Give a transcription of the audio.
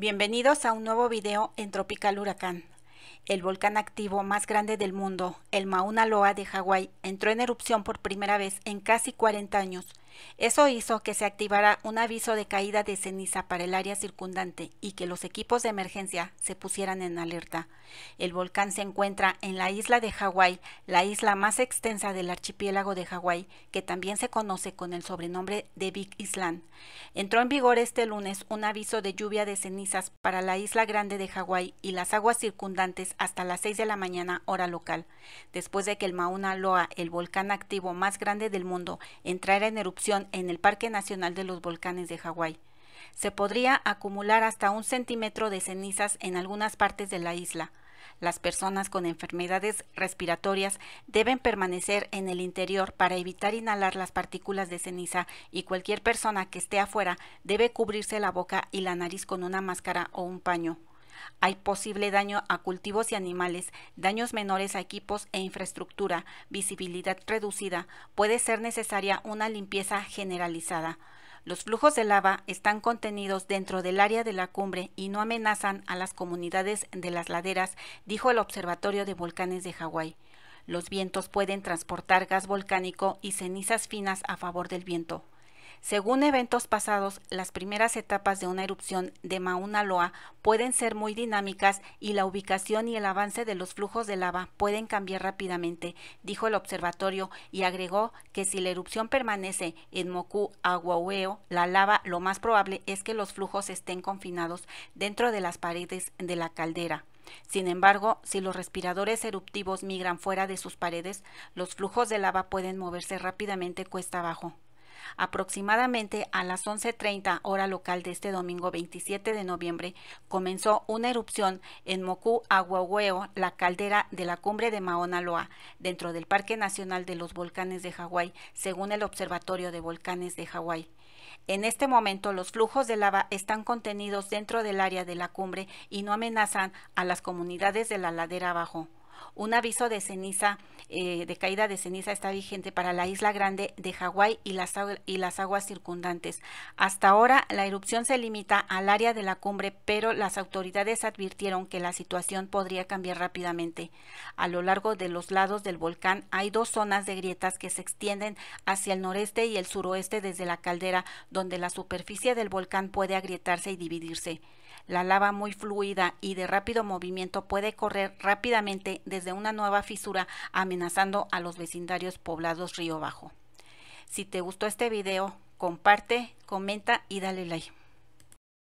Bienvenidos a un nuevo video en Tropical Huracán. El volcán activo más grande del mundo, el Mauna Loa de Hawái, entró en erupción por primera vez en casi 40 años eso hizo que se activara un aviso de caída de ceniza para el área circundante y que los equipos de emergencia se pusieran en alerta. El volcán se encuentra en la isla de Hawái, la isla más extensa del archipiélago de Hawái, que también se conoce con el sobrenombre de Big Island. Entró en vigor este lunes un aviso de lluvia de cenizas para la isla grande de Hawái y las aguas circundantes hasta las 6 de la mañana hora local, después de que el Mauna Loa, el volcán activo más grande del mundo, entrara en erupción en el Parque Nacional de los Volcanes de Hawái. Se podría acumular hasta un centímetro de cenizas en algunas partes de la isla. Las personas con enfermedades respiratorias deben permanecer en el interior para evitar inhalar las partículas de ceniza y cualquier persona que esté afuera debe cubrirse la boca y la nariz con una máscara o un paño. Hay posible daño a cultivos y animales, daños menores a equipos e infraestructura, visibilidad reducida. Puede ser necesaria una limpieza generalizada. Los flujos de lava están contenidos dentro del área de la cumbre y no amenazan a las comunidades de las laderas, dijo el Observatorio de Volcanes de Hawái. Los vientos pueden transportar gas volcánico y cenizas finas a favor del viento. Según eventos pasados, las primeras etapas de una erupción de Mauna Loa pueden ser muy dinámicas y la ubicación y el avance de los flujos de lava pueden cambiar rápidamente, dijo el observatorio y agregó que si la erupción permanece en Moku Aguaueo, la lava, lo más probable es que los flujos estén confinados dentro de las paredes de la caldera. Sin embargo, si los respiradores eruptivos migran fuera de sus paredes, los flujos de lava pueden moverse rápidamente cuesta abajo. Aproximadamente a las 11.30 hora local de este domingo 27 de noviembre comenzó una erupción en Moku Aguagüeo, la caldera de la cumbre de Mauna Loa, dentro del Parque Nacional de los Volcanes de Hawái, según el Observatorio de Volcanes de Hawái. En este momento los flujos de lava están contenidos dentro del área de la cumbre y no amenazan a las comunidades de la ladera abajo. Un aviso de ceniza, eh, de caída de ceniza está vigente para la isla grande de Hawái y las, y las aguas circundantes. Hasta ahora, la erupción se limita al área de la cumbre, pero las autoridades advirtieron que la situación podría cambiar rápidamente. A lo largo de los lados del volcán hay dos zonas de grietas que se extienden hacia el noreste y el suroeste desde la caldera, donde la superficie del volcán puede agrietarse y dividirse. La lava muy fluida y de rápido movimiento puede correr rápidamente desde una nueva fisura amenazando a los vecindarios poblados río Bajo. Si te gustó este video, comparte, comenta y dale like.